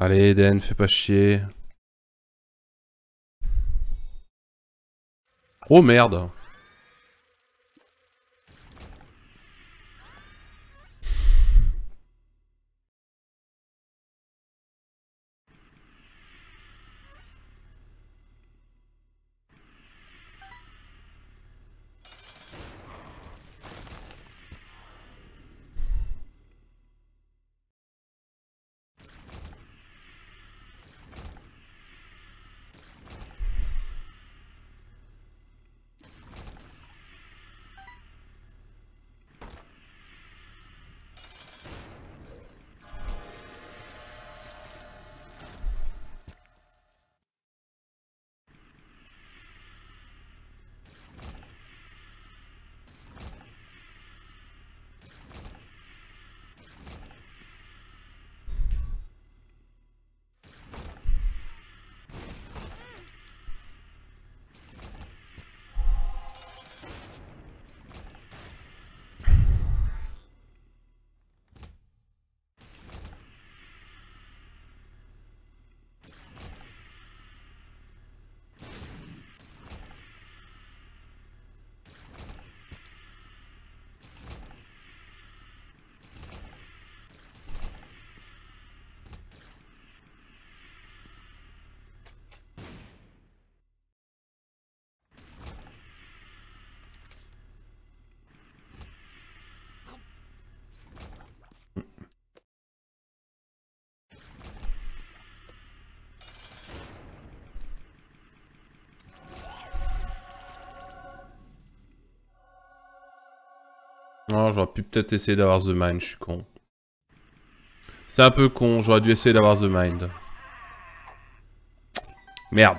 Allez Eden, fais pas chier. Oh merde Non, ah, j'aurais pu peut-être essayer d'avoir The Mind, je suis con. C'est un peu con, j'aurais dû essayer d'avoir The Mind. Merde.